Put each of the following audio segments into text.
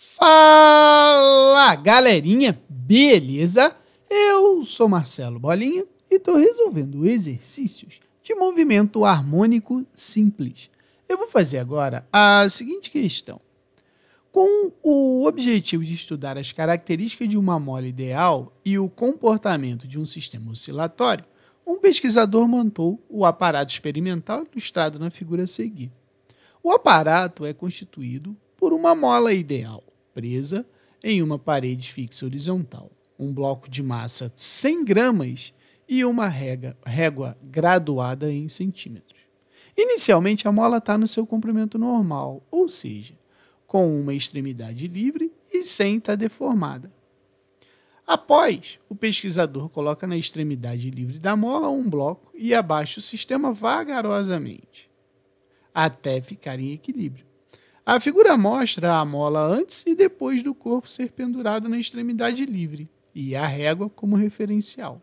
Fala galerinha, beleza? Eu sou Marcelo Bolinha e estou resolvendo exercícios de movimento harmônico simples. Eu vou fazer agora a seguinte questão. Com o objetivo de estudar as características de uma mola ideal e o comportamento de um sistema oscilatório, um pesquisador montou o aparato experimental ilustrado na figura a seguir. O aparato é constituído por uma mola ideal presa em uma parede fixa horizontal. Um bloco de massa 100 gramas e uma régua, régua graduada em centímetros. Inicialmente, a mola está no seu comprimento normal, ou seja, com uma extremidade livre e sem estar tá deformada. Após, o pesquisador coloca na extremidade livre da mola um bloco e abaixa o sistema vagarosamente, até ficar em equilíbrio. A figura mostra a mola antes e depois do corpo ser pendurado na extremidade livre e a régua como referencial.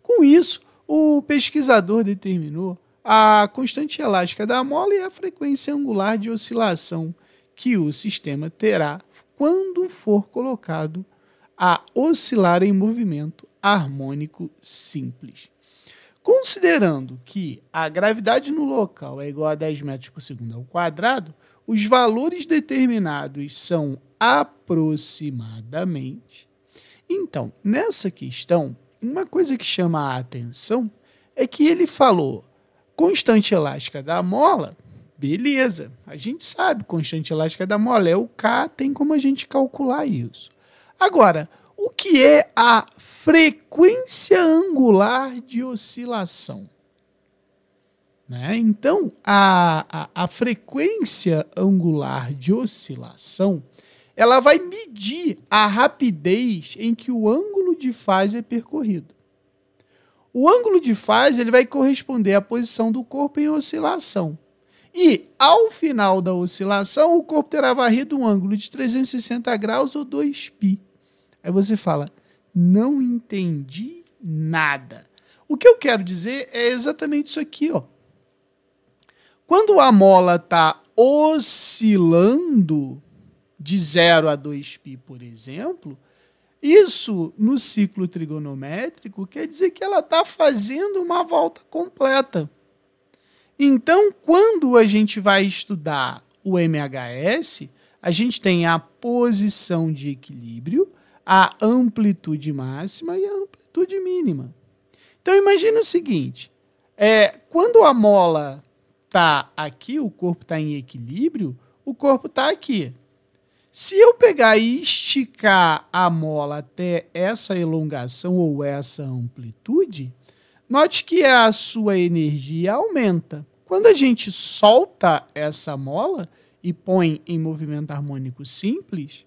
Com isso, o pesquisador determinou a constante elástica da mola e a frequência angular de oscilação que o sistema terá quando for colocado a oscilar em movimento harmônico simples. Considerando que a gravidade no local é igual a 10 metros por segundo ao quadrado, os valores determinados são aproximadamente. Então, nessa questão, uma coisa que chama a atenção é que ele falou constante elástica da mola, beleza, a gente sabe constante elástica da mola, é o K, tem como a gente calcular isso. Agora, o que é a frequência angular de oscilação? Né? Então, a, a, a frequência angular de oscilação ela vai medir a rapidez em que o ângulo de fase é percorrido. O ângulo de fase ele vai corresponder à posição do corpo em oscilação. E, ao final da oscilação, o corpo terá varrido um ângulo de 360 graus ou 2π. Aí você fala, não entendi nada. O que eu quero dizer é exatamente isso aqui, ó. Quando a mola está oscilando de 0 a 2π, por exemplo, isso no ciclo trigonométrico quer dizer que ela está fazendo uma volta completa. Então, quando a gente vai estudar o MHS, a gente tem a posição de equilíbrio, a amplitude máxima e a amplitude mínima. Então, imagine o seguinte: é, quando a mola tá aqui, o corpo está em equilíbrio, o corpo está aqui. Se eu pegar e esticar a mola até essa elongação ou essa amplitude, note que a sua energia aumenta. Quando a gente solta essa mola e põe em movimento harmônico simples,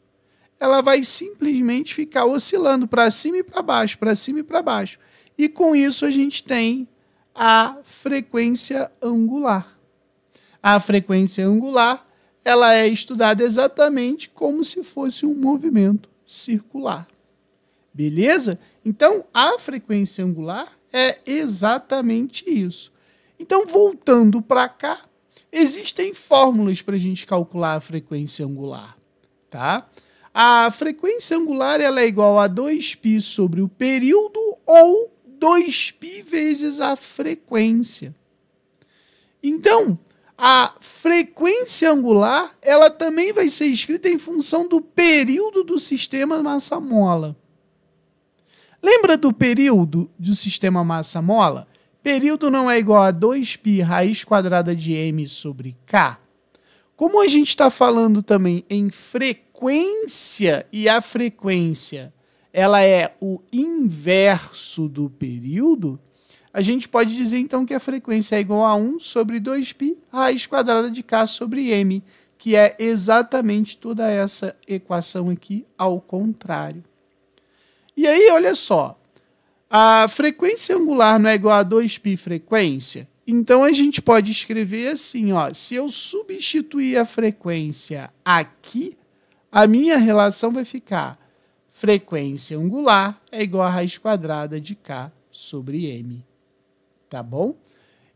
ela vai simplesmente ficar oscilando para cima e para baixo, para cima e para baixo. E com isso a gente tem a frequência angular. A frequência angular ela é estudada exatamente como se fosse um movimento circular. Beleza? Então, a frequência angular é exatamente isso. Então, voltando para cá, existem fórmulas para a gente calcular a frequência angular. Tá? A frequência angular ela é igual a 2π sobre o período ou 2π vezes a frequência. Então, a frequência angular ela também vai ser escrita em função do período do sistema massa-mola. Lembra do período do sistema massa-mola? Período não é igual a 2π raiz quadrada de m sobre k. Como a gente está falando também em frequência, e a frequência ela é o inverso do período, a gente pode dizer então que a frequência é igual a 1 sobre 2π raiz quadrada de k sobre m, que é exatamente toda essa equação aqui ao contrário. E aí, olha só, a frequência angular não é igual a 2π frequência? Então a gente pode escrever assim, ó, se eu substituir a frequência aqui, a minha relação vai ficar frequência angular é igual a raiz quadrada de k sobre m tá bom?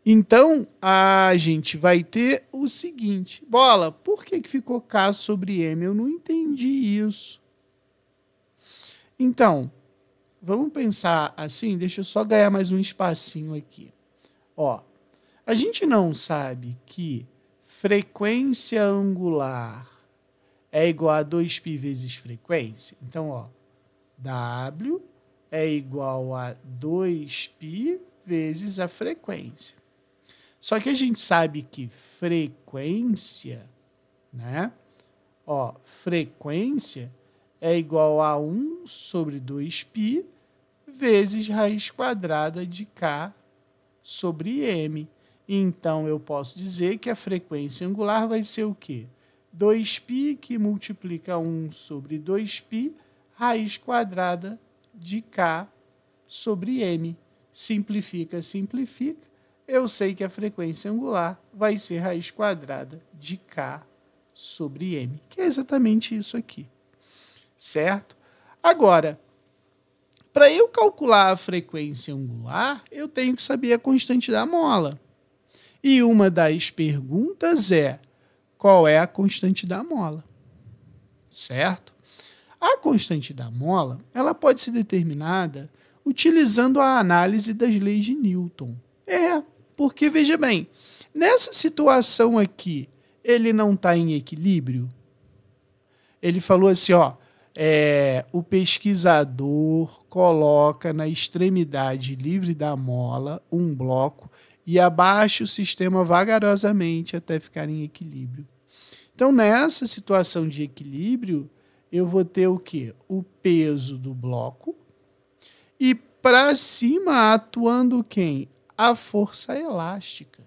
Então, a gente vai ter o seguinte. Bola, por que, que ficou K sobre M? Eu não entendi isso. Então, vamos pensar assim. Deixa eu só ganhar mais um espacinho aqui. Ó, a gente não sabe que frequência angular é igual a 2π vezes frequência. Então, ó, W é igual a 2π vezes a frequência. Só que a gente sabe que frequência, né? Ó, frequência é igual a 1 sobre 2π vezes raiz quadrada de k sobre m. Então eu posso dizer que a frequência angular vai ser o quê? 2π que multiplica 1 sobre 2π raiz quadrada de k sobre m. Simplifica, simplifica. Eu sei que a frequência angular vai ser raiz quadrada de K sobre M, que é exatamente isso aqui. Certo? Agora, para eu calcular a frequência angular, eu tenho que saber a constante da mola. E uma das perguntas é: qual é a constante da mola? Certo? A constante da mola, ela pode ser determinada utilizando a análise das leis de Newton. É, porque veja bem, nessa situação aqui, ele não está em equilíbrio? Ele falou assim, ó, é, o pesquisador coloca na extremidade livre da mola um bloco e abaixa o sistema vagarosamente até ficar em equilíbrio. Então, nessa situação de equilíbrio, eu vou ter o quê? O peso do bloco e para cima atuando quem? A força elástica.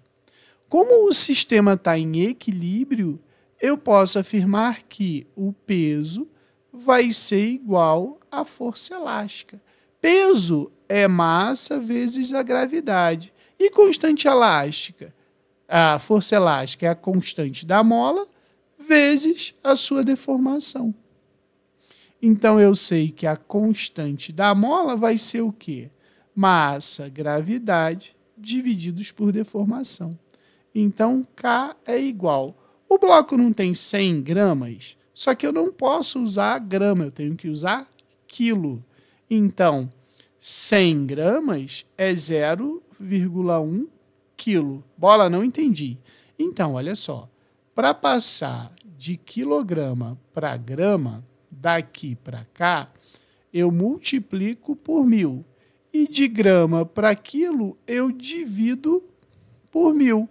Como o sistema está em equilíbrio, eu posso afirmar que o peso vai ser igual à força elástica. Peso é massa vezes a gravidade. E constante elástica? A força elástica é a constante da mola vezes a sua deformação. Então eu sei que a constante da mola vai ser o quê? Massa, gravidade divididos por deformação. Então K é igual. O bloco não tem 100 gramas, só que eu não posso usar grama, eu tenho que usar quilo. Então 100 gramas é 0,1 quilo. Bola, não entendi. Então, olha só, para passar de quilograma para grama, daqui para cá, eu multiplico por mil. E de grama para quilo, eu divido por mil.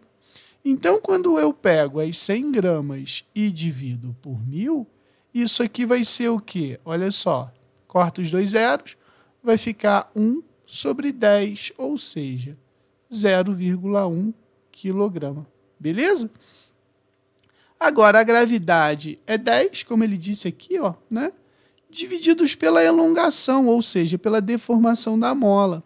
Então, quando eu pego as 100 gramas e divido por mil, isso aqui vai ser o quê? Olha só, corta os dois zeros, vai ficar 1 sobre 10, ou seja, 0,1 quilograma. Beleza? Agora, a gravidade é 10, como ele disse aqui, ó, né? divididos pela elongação, ou seja, pela deformação da mola.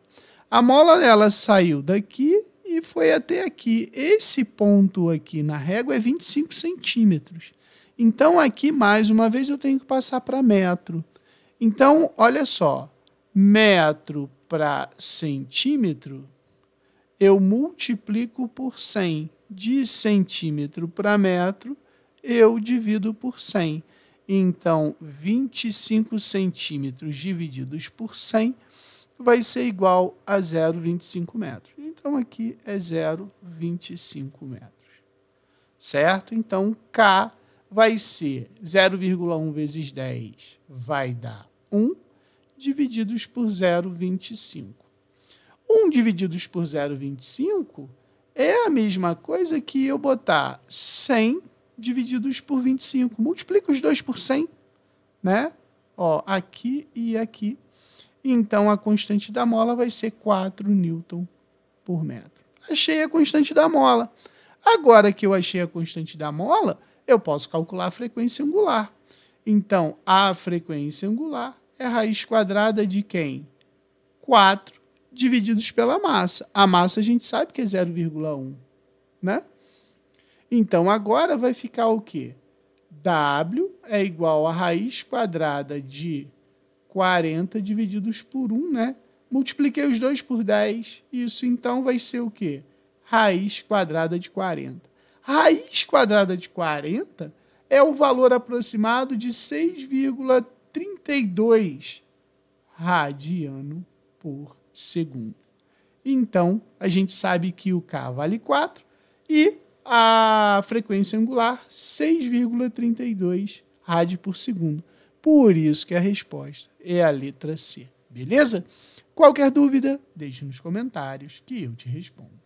A mola ela saiu daqui e foi até aqui. Esse ponto aqui na régua é 25 centímetros. Então, aqui, mais uma vez, eu tenho que passar para metro. Então, olha só, metro para centímetro, eu multiplico por 100. De centímetro para metro, eu divido por 100. Então, 25 centímetros divididos por 100 vai ser igual a 0,25 metros. Então, aqui é 0,25 metros. Certo? Então, K vai ser 0,1 vezes 10 vai dar 1, divididos por 0,25. 1 divididos por 0,25 é a mesma coisa que eu botar 100 divididos por 25. Multiplica os dois por 100, né? Ó, aqui e aqui. Então, a constante da mola vai ser 4 newton por metro. Achei a constante da mola. Agora que eu achei a constante da mola, eu posso calcular a frequência angular. Então, a frequência angular é raiz quadrada de quem? 4 divididos pela massa. A massa a gente sabe que é 0,1, né? Então agora vai ficar o quê? W é igual a raiz quadrada de 40 divididos por 1, né? Multipliquei os dois por 10, isso então vai ser o quê? Raiz quadrada de 40. Raiz quadrada de 40 é o valor aproximado de 6,32 radiano por segundo. Então, a gente sabe que o K vale 4 e a frequência angular 6,32 rádio por segundo. Por isso que a resposta é a letra C. Beleza? Qualquer dúvida, deixe nos comentários que eu te respondo.